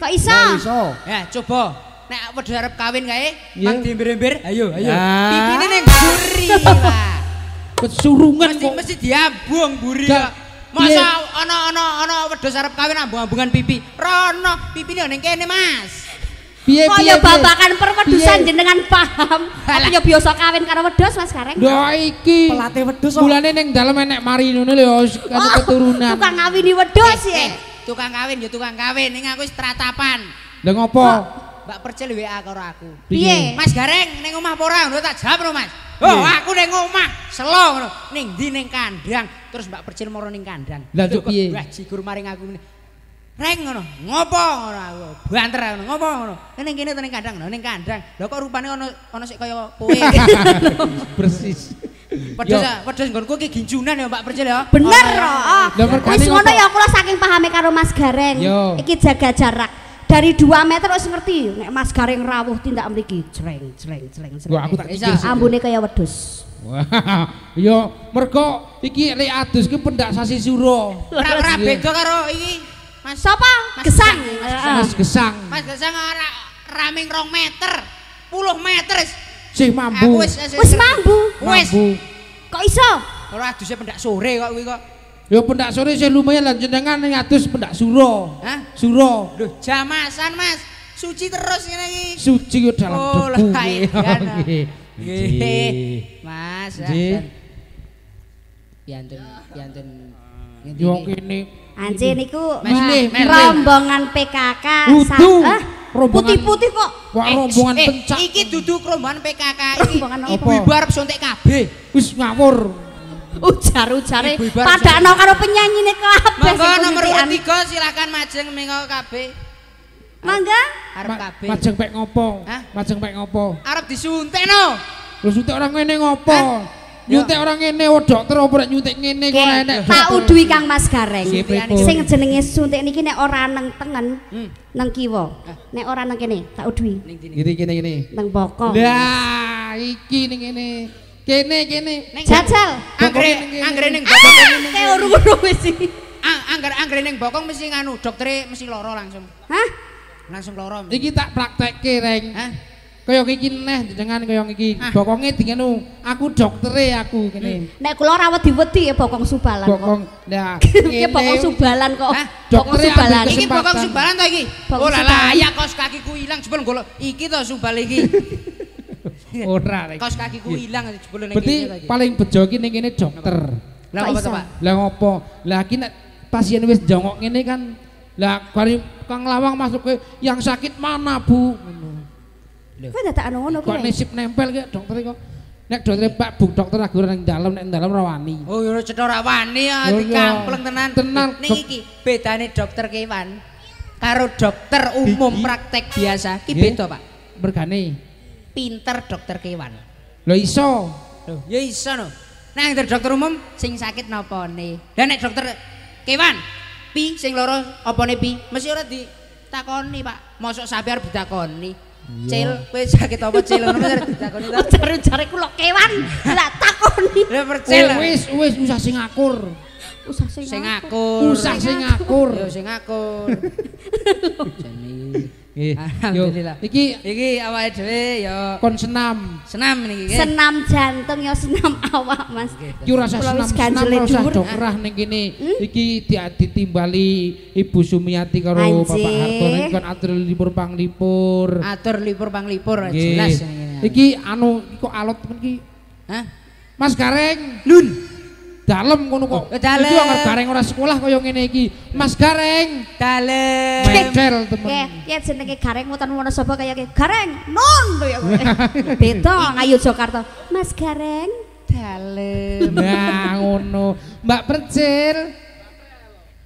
Kok iso? Kok iso. Ya, coba. Nek wedi arep kawin kae, mang dimbir-imbir. Ayo, ayo. Pikine ning buri lah. Kesurungan kok. Mesti diambung buri kok. Masa iya. ana ana ana wedhus arep kawin ambung-ambungan pipi. Rono, pipine ning kene, Mas. Piye piye. Kaya babakan perwedusan jenengan paham. Aku yo ya biasa kawin karo wedhus Mas Kareng. Lho iki. Pelate wedhus. Mulane ning dalem enek mari ngono lho, oh, keturunan. Tukang ngawini wedhus eh, ya. Eh. Tukang kawin ya tukang kawin, ini aku istratapan. Dan ngopo? Mbak Percil WA karo aku. Piye? Mas Gareng, ini ngomah porang, lu tak jawab lu mas. Oh aku ini ngomah, selong lu. Ini di kandang, terus Mbak Percil moro ini kandang. Lanjut piye? Wah cikur maring aku ini. Reng ngono, ngopo ngono aku. Banter ngono, ngopo ngono. Ning kene ning kandang, ning kandang. Lah kok rupanya ono ono sik kaya kowe. Persis. Pedes, pedes nggonku iki ginjunan ya Mbak Percil ya. Bener, heeh. Wis ngono ya lo saking pahami karo Mas Gareng. Iki jaga jarak. dari dua meter wis ngerti nek Mas Gareng rawuh tindak mriki jreng jreng jreng jreng. Wah, aku tak bisa ambune kaya wedhus. Wah, yo mergo iki lek adus ki pendak sasi suro. Ora iya. beda karo iki Mas sapa? Mas Gesang. Mas Gesang. Mas Gesang ora raming rong meter. Puluh meter. si mambu. Ah, wis wis mambu. Wis. Kok iso? Ora aduse pendak sore kok kuwi kok. Ya pendak sore sih lumayan lan jenengan ning adus pendak suro. Hah? Suro. Lho, jamasan Mas. Suci terus ngene iki. Suci udah dalam oh, debu. Oh, lah iya, iya. Nggih. Mas. Nggih. piantun piantun ngendi ah. wong kene anjir niku rombongan PKK Udu. Eh, putih-putih kok eh, rombongan eh, pencak iki dudu rombongan PKK iki ibu-ibu suntik kabeh wis ngawur ujar-ujare padakno karo penyanyi nek kabeh monggo nomor 3 silakan majeng mengko kabeh Mangga? Arep kabeh. Majeng pek ngopo? Majeng pek ngopo? Arep disuntik no. Lu suntik orang ngene ngopo? nyuntik orang ngene wo oh, dokter obrak nyuntik ngene kok enak pak udwi kang mas gareng sing jenenge suntik niki nek ora nang tengen hmm. nang kiwa nek ora nang kene pak udwi ngene kene kene nang boko lha iki ning ngene kene kene jajal ah, anggere anggere ning boko kene uru-uru wis anggere anggere ning boko mesti nganu doktere mesti loro langsung hah langsung loro iki tak praktekke reng hah kaya iki neh jenengan kaya iki. Ah. Bokonge dingenu, aku doktere aku kene. Hmm. Nek kula ora wedi-wedi ya bokong subalan bokong, kok. iki bokong subalan kok. Ah, bokong subalan. Iki bokong subalan to iki? Ora layak kos kakiku ilang jebul golek iki to subal iki. Ora Kos kakiku iya. ilang jebul ning kene. Berarti paling bejo iki ning kene dokter. Lah apa to, Pak? Lah ngopo? Lah iki nek pasien wis jongok ngene kan lah kari kang lawang masuk ke yang sakit mana bu Kowe tak anu ngono kuwi. Kok nisip nempel ki dokter kok. Nek dokter Pak Bu dokter agur nang dalem nek dalem ora wani. Oh ya cetha ora wani ya dikampleng tenan. Tenan ning iki bedane dokter kewan karo dokter umum praktek biasa. Ki beda, Pak. Mergane pinter dokter kewan. Lho iso. Lho ya iso no. Nek dokter umum sing sakit nopone? Dan nek dokter kewan pi sing lara opone pi? Mesti ora ditakoni, Pak. Mosok sabar ditakoni. Cil, kowe sakit apa cil? Ngono mung takoni ta. Jare-jare kula kewan. Lah takoni. Lah percil. Eh, wis, wis usah sing akur. Usah sing akur. Usah sing akur. Yo sing akur. Jenenge Alhamdulillah. Iki iki awake dhewe ya kon senam. Senam niki. Senam jantung ya senam awak Mas. Ki rasa senam senam rasa dokrah ning kene. Hmm? Iki ditimbali Ibu Sumiati karo Bapak Harto ning kon atur lipur panglipur. Atur lipur libur, jelas. Iki anu kok alot men iki. Hah? Mas kareng, Lun dalem ngono kok. Oh, dalem. Iki wong Gareng orang sekolah kaya ngene iki. Mas Gareng. Dalem. Cedel temen. ya ya jenenge Gareng mana Wonosobo kayak kayak Gareng non tuh ya. Beda ngayu Jakarta. Mas Gareng dalem. Nah, ngono. Mbak Percil.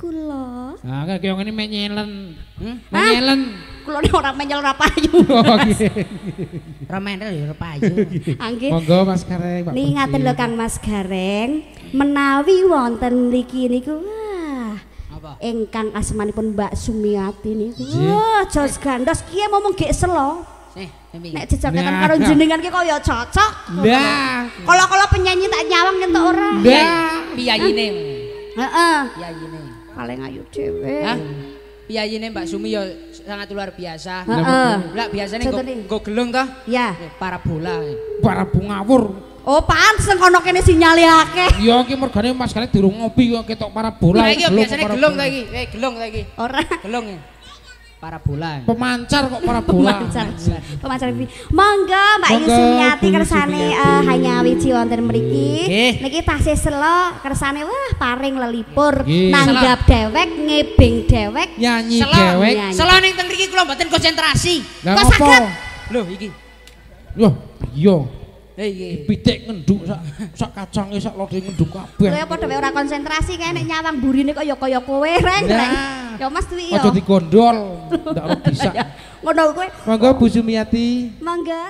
Kula. Ah, kaya ngene mek menyelen Hmm? Mek nyelen. kula ni ora menyel ora payu. Nggih. Oh, ora menyel ya ora payu. Nggih. Monggo Mas Gareng. Niki ngaten lho Kang Mas Gareng, menawi wonten niki niku wah. Apa? Engkang asmanipun Mbak Sumiati niku. Wah, jos gandos kiye momong gek selo. Eh, Nek jejakatan nah. karo jenengan ki kaya cocok. Nah. Kala-kala penyanyi tak nyawang ento ora. Nah. Piyayine. Heeh. Piyayine. Paling ayu dhewe. Hah? piyayine Mbak hmm. Sumi ya sangat luar biasa. Heeh. Lah biasane nggo gelung toh? Iya. Parabola. Eh, para ngawur. Oh, pansen kono kene sinyale akeh. Iya iki mergane Mas kalian durung ngopi kok ketok parabola. Lah iki biasane gelung ta iki. Eh, gelung ta iki. Ora. Gelung. Ya parabola. Pemancar kok parabola. pemancar. pemancar TV. Monggo Mbak Yu Suryati kersane uh, hanya wiji wonten mriki. Niki tasih selo kersane wah paring lelipur. Nanggap dewek, ngebing dewek, nyanyi selo. dewek. Selo ning teng mriki kula mboten konsentrasi. Kok saged? Lho iki. Loh, iya. Eh, iya, iya. Pitik ngenduk sak sak kacange sak lodhe ngenduk kabeh. Kowe padha wae ora konsentrasi kae nek nyawang burine kok ya kaya kowe reng. Nah. Ya Mas kuwi ya. Aja digondol, ndak bisa. Ya. Ngono kowe. Monggo Bu Sumiati. Monggo.